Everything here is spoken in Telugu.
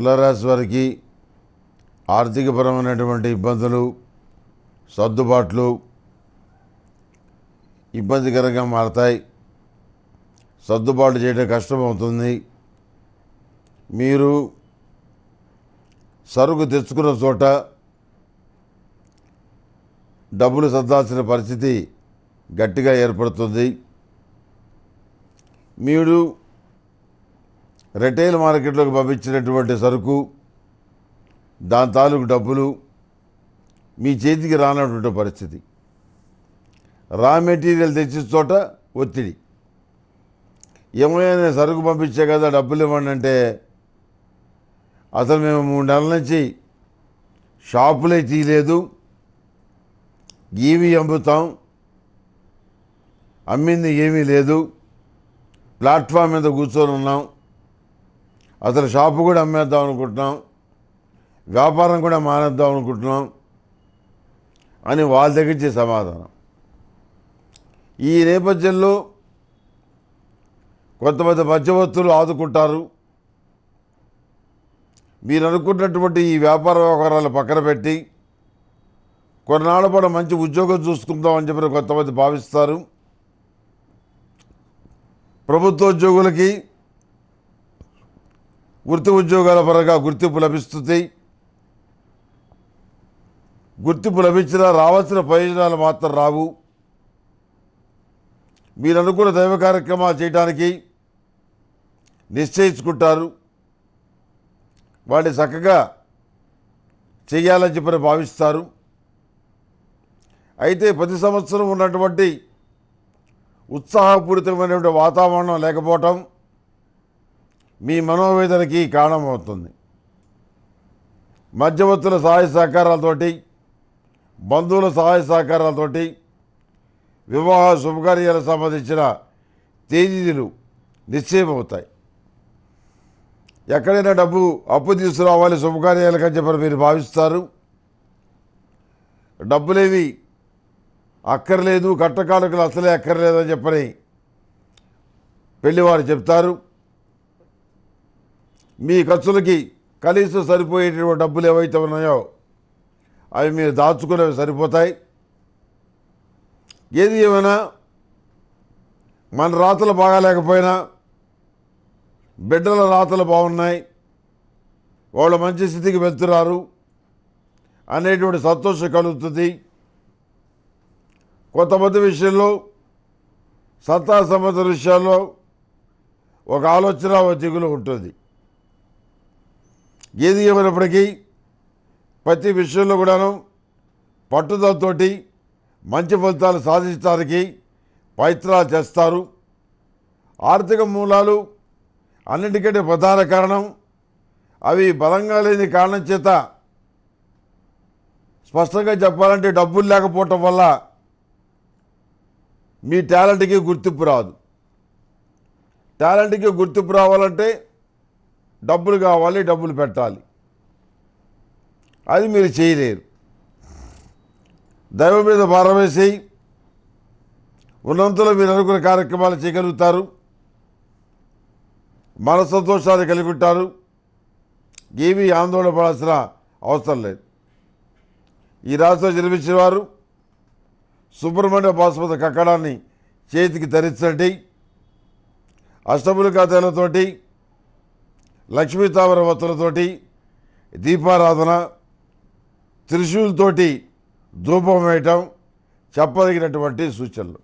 తులారాశి వారికి ఆర్థికపరమైనటువంటి ఇబ్బందులు సర్దుబాట్లు ఇబ్బందికరంగా మారతాయి సర్దుబాటు చేయడం కష్టమవుతుంది మీరు సరుకు తెచ్చుకున్న చోట డబ్బులు సర్దాల్సిన పరిస్థితి గట్టిగా ఏర్పడుతుంది మీరు రిటైల్ మార్కెట్లోకి పంపించినటువంటి సరుకు దాని తాలూకు డబ్బులు మీ చేతికి రానటువంటి పరిస్థితి రా మెటీరియల్ తెచ్చిన చోట ఒత్తిడి ఏమైనా సరుకు పంపించే కదా డబ్బులు ఇవ్వండి అంటే అసలు మేము మూడు నెలల నుంచి షాపులే తీయలేదు ఈవి అమ్ముతాం అమ్మింది ఏమీ లేదు ప్లాట్ఫామ్ మీద కూర్చొని ఉన్నాం అతను షాపు కూడా అమ్మేద్దాం అనుకుంటున్నాం వ్యాపారం కూడా మానేద్దాం అనుకుంటున్నాం అని వాళ్ళ దగ్గరించి సమాధానం ఈ నేపథ్యంలో కొంతమంది మధ్యవర్తులు ఆదుకుంటారు మీరు అనుకున్నటువంటి ఈ వ్యాపార వ్యవహారాలు పక్కన పెట్టి కొన్నాళ్ళు కూడా మంచి ఉద్యోగం చూసుకుందాం అని చెప్పి కొంతమంది భావిస్తారు ప్రభుత్వ ఉద్యోగులకి వృత్తి ఉద్యోగాల పరంగా గుర్తింపు లభిస్తుంది గుర్తింపు లభించినా రావాల్సిన ప్రయోజనాలు మాత్రం రావు మీరు అనుకున్న దైవ కార్యక్రమాలు చేయడానికి నిశ్చయించుకుంటారు వాటిని చక్కగా చేయాలని చెప్పని భావిస్తారు అయితే ప్రతి సంవత్సరం ఉన్నటువంటి ఉత్సాహపూరితమైనటువంటి వాతావరణం లేకపోవటం మీ మనోవేదనకి కారణమవుతుంది మధ్యవర్తుల సహాయ సహకారాలతోటి బంధువుల సహాయ సహకారాలతోటి వివాహ శుభకార్యాలకు సంబంధించిన తేదీలు నిశ్చయమవుతాయి ఎక్కడైనా డబ్బు అప్పు తీసుకురావాలి శుభకార్యాలకని చెప్పని మీరు భావిస్తారు డబ్బులేవి అక్కర్లేదు కట్టకాలకులు అసలే అక్కర్లేదని చెప్పని పెళ్ళివారు చెప్తారు మీ ఖర్చులకి కనీసం సరిపోయేటువంటి డబ్బులు ఏవైతే ఉన్నాయో అవి మీరు దాచుకునేవి సరిపోతాయి ఏది ఏమైనా మన రాతలు బాగాలేకపోయినా బిడ్డల రాతలు బాగున్నాయి వాళ్ళు మంచి స్థితికి వెళ్తున్నారు అనేటువంటి సంతోషం కలుగుతుంది కొంతమంది విషయంలో సత్తా సంబంధ విషయాల్లో ఒక ఆలోచన దిగులు ఉంటుంది ఏది ఏమైనప్పటికీ ప్రతి విషయంలో కూడాను పట్టుదలతోటి మంచి ఫలితాలు సాధించడానికి ప్రయత్నాలు చేస్తారు ఆర్థిక మూలాలు అన్నిటికంటే ప్రధాన కారణం అవి బలంగా లేని కారణం చేత స్పష్టంగా చెప్పాలంటే డబ్బులు లేకపోవటం వల్ల మీ టాలెంట్కి గుర్తింపు రాదు టాలెంట్కి గుర్తింపు రావాలంటే డబ్బులు కావాలి డబ్బులు పెట్టాలి అది మీరు చేయలేరు దైవం మీద భారం ఉన్నంతలో మీరు అనుకున్న కార్యక్రమాలు చేయగలుగుతారు మన సంతోషాలు కలిగి ఉంటారు ఏమీ ఆందోళన పడాల్సిన అవసరం లేదు ఈ రాష్ట్రంలో జన్మించిన వారు సుబ్రహ్మణ్య బాసుమత కక్కడాన్ని చేతికి ధరించండి అష్టములు కథలతోటి లక్ష్మీ తామర వత్తులతోటి దీపారాధన త్రిశూలతోటి ధూపం వేయటం చెప్పదగినటువంటి సూచనలు